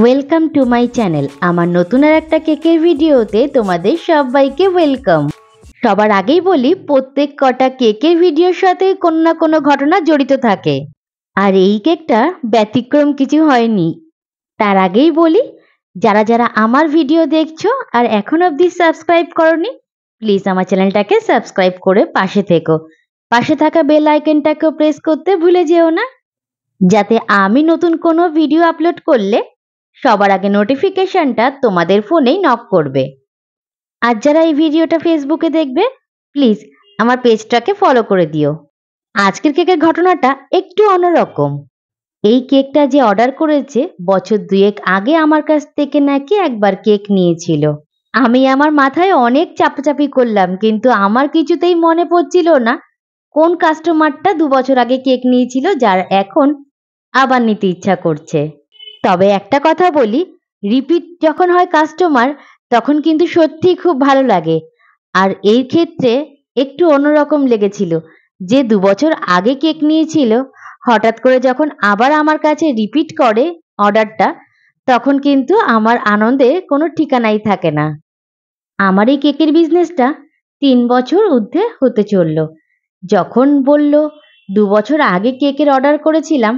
welcome to my channel আমার নতুন আর একটা কেকের ভিডিওতে তোমাদের সবাইকে ওয়েলকাম সবার আগেই বলি প্রত্যেক কটা কেকের ভিডিওর সাথে কোনো না কোনো ঘটনা জড়িত থাকে আর এই কেকটা ব্যতিক্রম কিছু হয়নি তার আগেই বলি যারা যারা আমার ভিডিও দেখছো আর এখন অবধি সাবস্ক্রাইব করনি প্লিজ আমার চ্যানেলটাকে সাবস্ক্রাইব করে পাশে থেকো পাশে থাকা বেল আইকনটাকেও প্রেস করতে ভুলে যেও না যাতে আমি নতুন কোনো ভিডিও আপলোড করলে সবার আগে নোটিফিকেশনটা তোমাদের ফোনেই নক করবে আর যারা এই ভিডিওটা ফেসবুকে দেখবে প্লিজ আমার পেজটাকে ফলো করে দিও আজকের কেকের ঘটনাটা একটু অন্যরকম এই কেকটা যে অর্ডার করেছে বছর দুয়েক আগে আমার কাছ থেকে নাকি একবার কেক নিয়েছিল আমি আমার মাথায় অনেক চাপাচাপি করলাম কিন্তু আমার কিছুতেই মনে পড়ছিল না কোন কাস্টমারটা দু বছর আগে কেক নিয়েছিল যার এখন আবার নিতে ইচ্ছা করছে তবে একটা কথা বলি রিপিট যখন হয় কাস্টমার তখন কিন্তু সত্যি খুব ভালো লাগে আর এই ক্ষেত্রে একটু অন্যরকম লেগেছিল যে দু বছর আগে কেক নিয়েছিল হঠাৎ করে যখন আবার আমার কাছে রিপিট করে অর্ডারটা তখন কিন্তু আমার আনন্দে কোনো ঠিকানাই থাকে না আমার এই কেকের বিজনেসটা তিন বছর ঊর্ধ্বে হতে চলল যখন বলল দু বছর আগে কেকের অর্ডার করেছিলাম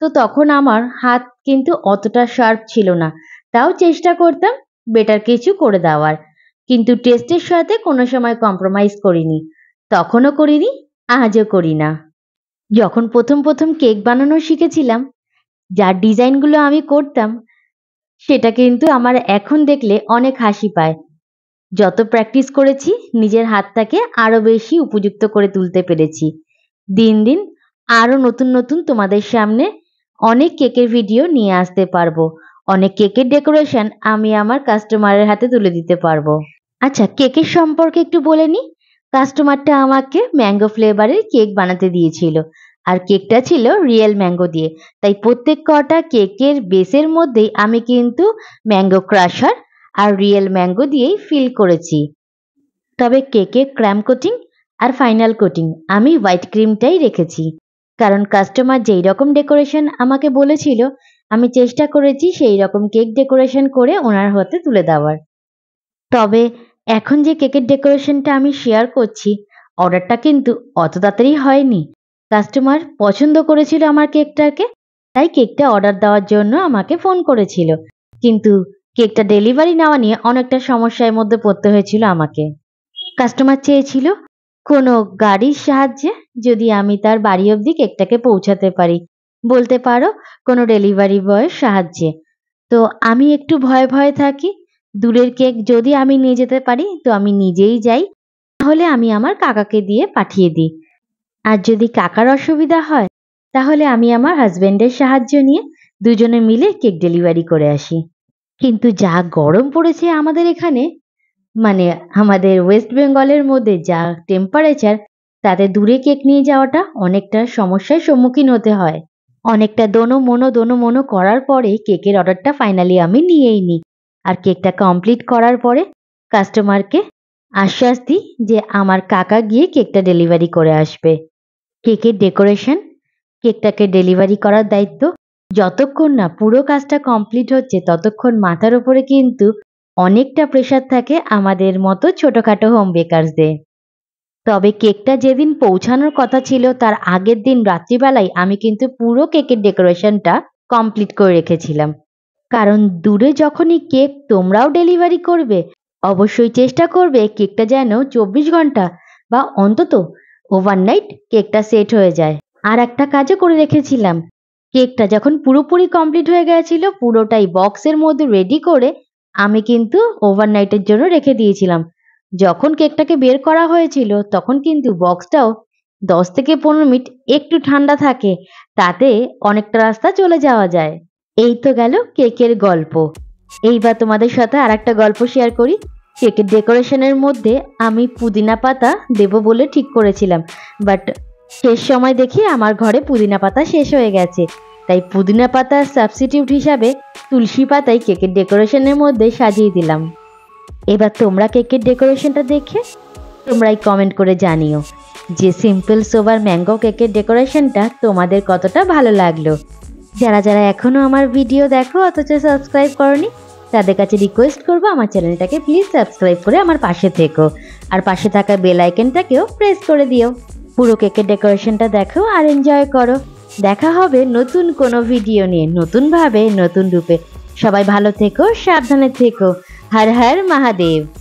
তো তখন আমার হাত কিন্তু অতটা শার্প ছিল না তাও চেষ্টা করতাম বেটার কিছু করে দেওয়ার কিন্তু টেস্টের সাথে কোনো সময় কম্প্রোমাইজ করিনি তখনও করিনি আজও করি না যখন প্রথম প্রথম কেক বানানো শিখেছিলাম যার ডিজাইনগুলো আমি করতাম সেটা কিন্তু আমার এখন দেখলে অনেক হাসি পায় যত প্র্যাকটিস করেছি নিজের হাতটাকে আরও বেশি উপযুক্ত করে তুলতে পেরেছি দিন দিন আরও নতুন নতুন তোমাদের সামনে অনেক কেকের ভিডিও নিয়ে আসতে পারবো অনেক কেকের ডেকোরেশন আমি আমার কাস্টমারের হাতে তুলে দিতে পারবো আচ্ছা কেকের সম্পর্কে একটু বলে নিই কাস্টমারটা আমাকে ম্যাঙ্গো ফ্লেভারের কেক বানাতে দিয়েছিল আর কেকটা ছিল রিয়েল ম্যাঙ্গো দিয়ে তাই প্রত্যেক কটা কেকের বেসের মধ্যেই আমি কিন্তু ম্যাঙ্গো ক্রাশার আর রিয়েল ম্যাঙ্গো দিয়েই ফিল করেছি তবে কেকে ক্র্যাম কোটিং আর ফাইনাল কোটিং আমি হোয়াইট ক্রিমটাই রেখেছি কারণ কাস্টমার যেই রকম ডেকোরেশন আমাকে বলেছিল আমি চেষ্টা করেছি সেই রকম কেক ডেকোরেশন করে ওনার হাতে তুলে দেওয়ার তবে এখন যে কেকের ডেকোরেশনটা আমি শেয়ার করছি অর্ডারটা কিন্তু অত তাড়াতাড়ি হয়নি কাস্টমার পছন্দ করেছিল আমার কেকটাকে তাই কেকটা অর্ডার দেওয়ার জন্য আমাকে ফোন করেছিল কিন্তু কেকটা ডেলিভারি নেওয়া নিয়ে অনেকটা সমস্যার মধ্যে পড়তে হয়েছিল আমাকে কাস্টমার চেয়েছিল কোনো গাড়ির সাহায্যে যদি আমি তার বাড়ি অবধি কেকটাকে পৌঁছাতে পারি বলতে পারো কোনো ডেলিভারি বয়ের সাহায্যে তো আমি একটু ভয়ে ভয়ে থাকি দূরের কেক যদি আমি নিয়ে যেতে পারি তো আমি নিজেই যাই তাহলে আমি আমার কাকাকে দিয়ে পাঠিয়ে দিই আর যদি কাকার অসুবিধা হয় তাহলে আমি আমার হাজব্যান্ডের সাহায্য নিয়ে দুজনে মিলে কেক ডেলিভারি করে আসি কিন্তু যা গরম পড়েছে আমাদের এখানে মানে আমাদের ওয়েস্ট বেঙ্গলের মধ্যে যা টেম্পারেচার তাতে দূরে কেক নিয়ে যাওয়াটা অনেকটা সমস্যার সম্মুখীন হতে হয় অনেকটা দোনো মনো দোনো মনো করার পরে কেকের অর্ডারটা ফাইনালি আমি নিয়েই নিই আর কেকটা কমপ্লিট করার পরে কাস্টমারকে আশ্বাস দিই যে আমার কাকা গিয়ে কেকটা ডেলিভারি করে আসবে কেকের ডেকোরেশন কেকটাকে ডেলিভারি করার দায়িত্ব যতক্ষণ না পুরো কাজটা কমপ্লিট হচ্ছে ততক্ষণ মাথার উপরে কিন্তু অনেকটা প্রেশার থাকে আমাদের মতো ছোটোখাটো হোম বেকারসদের তবে কেকটা যেদিন পৌঁছানোর কথা ছিল তার আগের দিন রাত্রিবেলায় আমি কিন্তু পুরো কেকের ডেকোরেশনটা কমপ্লিট করে রেখেছিলাম কারণ দূরে যখনই কেক তোমরাও ডেলিভারি করবে অবশ্যই চেষ্টা করবে কেকটা যেন চব্বিশ ঘন্টা বা অন্তত ওভারনাইট কেকটা সেট হয়ে যায় আর একটা কাজও করে রেখেছিলাম কেকটা যখন পুরোপুরি কমপ্লিট হয়ে গেছিল পুরোটাই বক্সের মধ্যে রেডি করে আমি কিন্তু ওভারনাইটের জন্য রেখে দিয়েছিলাম যখন কেকটাকে বের করা হয়েছিল তখন কিন্তু বক্সটাও দশ থেকে পনেরো মিনিট একটু ঠান্ডা থাকে তাতে অনেকটা রাস্তা চলে যাওয়া যায় এই তো গেল কেকের গল্প এইবার তোমাদের সাথে আর একটা গল্প শেয়ার করি কেকের ডেকোরেশনের মধ্যে আমি পুদিনা পাতা দেব বলে ঠিক করেছিলাম বাট শেষ সময় দেখি আমার ঘরে পুদিনা পাতা শেষ হয়ে গেছে তাই পুদিনা পাতার সাবস্টিটিউট হিসাবে তুলসী পাতায় কেকের ডেকোরেশনের মধ্যে সাজিয়ে দিলাম এবার তোমরা কেকের ডেকোরেশনটা দেখে তোমরাই কমেন্ট করে জানিও যে সিম্পল সোবার ম্যাঙ্গো কেকের ডেকোরেশনটা তোমাদের কতটা ভালো লাগলো যারা যারা এখনও আমার ভিডিও দেখো অথচ সাবস্ক্রাইব করনি তাদের কাছে রিকোয়েস্ট করবো আমার চ্যানেলটাকে প্লিজ সাবস্ক্রাইব করে আমার পাশে থেকো আর পাশে থাকা বেল প্রেস করে দিও পুরো কেকের ডেকোরেশনটা দেখো আর এনজয় করো দেখা হবে নতুন কোনো ভিডিও নিয়ে নতুনভাবে নতুন রূপে সবাই ভালো থেকো সাবধানে থেকো হর হর মহাদেব